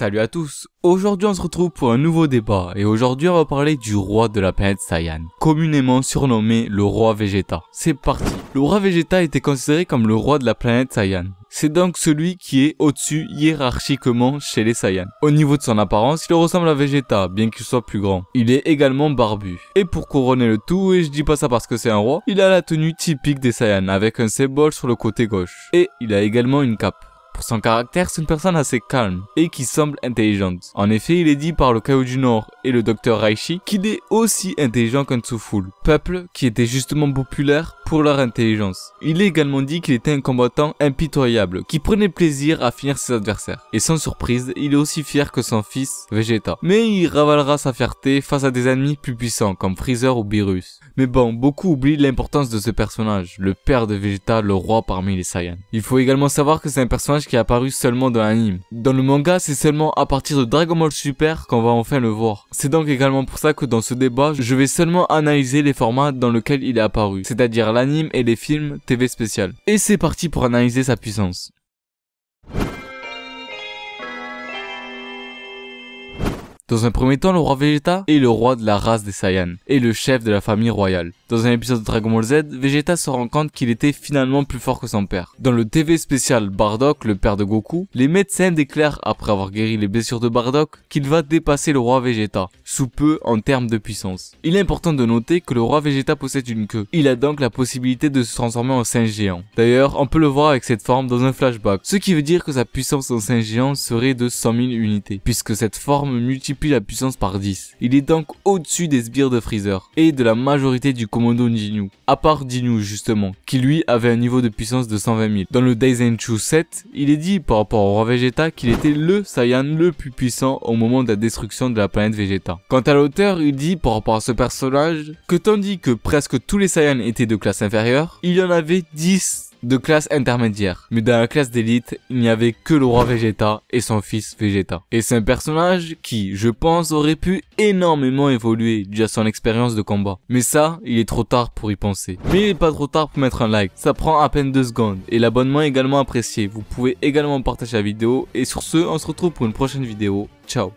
Salut à tous, aujourd'hui on se retrouve pour un nouveau débat et aujourd'hui on va parler du roi de la planète Saiyan, communément surnommé le roi Vegeta. C'est parti Le roi Vegeta était considéré comme le roi de la planète Saiyan. C'est donc celui qui est au-dessus hiérarchiquement chez les Saiyans. Au niveau de son apparence, il ressemble à Vegeta, bien qu'il soit plus grand. Il est également barbu. Et pour couronner le tout, et je dis pas ça parce que c'est un roi, il a la tenue typique des Saiyans avec un symbole sur le côté gauche. Et il a également une cape. Pour son caractère, c'est une personne assez calme et qui semble intelligente. En effet, il est dit par le Chaos du Nord et le docteur Raichi qu'il est aussi intelligent qu'un Tsuful, peuple qui était justement populaire pour leur intelligence. Il est également dit qu'il était un combattant impitoyable, qui prenait plaisir à finir ses adversaires. Et sans surprise, il est aussi fier que son fils, Vegeta. Mais il ravalera sa fierté face à des ennemis plus puissants comme Freezer ou Beerus. Mais bon, beaucoup oublient l'importance de ce personnage, le père de Vegeta, le roi parmi les Saiyans. Il faut également savoir que c'est un personnage qui est apparu seulement dans l'anime. Dans le manga, c'est seulement à partir de Dragon Ball Super qu'on va enfin le voir. C'est donc également pour ça que dans ce débat, je vais seulement analyser les formats dans lesquels il est apparu, c'est-à-dire l'anime et les films TV spécial. Et c'est parti pour analyser sa puissance. Dans un premier temps, le roi Vegeta est le roi de la race des Saiyans et le chef de la famille royale. Dans un épisode de Dragon Ball Z, Vegeta se rend compte qu'il était finalement plus fort que son père. Dans le TV spécial Bardock, le père de Goku, les médecins déclarent, après avoir guéri les blessures de Bardock, qu'il va dépasser le roi Vegeta, sous peu en termes de puissance. Il est important de noter que le roi Vegeta possède une queue. Il a donc la possibilité de se transformer en singe géant. D'ailleurs, on peut le voir avec cette forme dans un flashback, ce qui veut dire que sa puissance en singe géant serait de 100 000 unités, puisque cette forme multiplie la puissance par 10. Il est donc au-dessus des sbires de Freezer, et de la majorité du combat commando À part Dinou justement, qui lui avait un niveau de puissance de 120 000. Dans le Chu 7, il est dit par rapport au roi Vegeta qu'il était le Saiyan le plus puissant au moment de la destruction de la planète Vegeta. Quant à l'auteur, il dit par rapport à ce personnage que tandis que presque tous les Saiyans étaient de classe inférieure, il y en avait 10 de classe intermédiaire. Mais dans la classe d'élite, il n'y avait que le roi Vegeta et son fils Vegeta. Et c'est un personnage qui, je pense, aurait pu énormément évoluer dû à son expérience de combat. Mais ça, il est trop tard pour y penser. Mais il n'est pas trop tard pour mettre un like. Ça prend à peine deux secondes. Et l'abonnement est également apprécié. Vous pouvez également partager la vidéo. Et sur ce, on se retrouve pour une prochaine vidéo. Ciao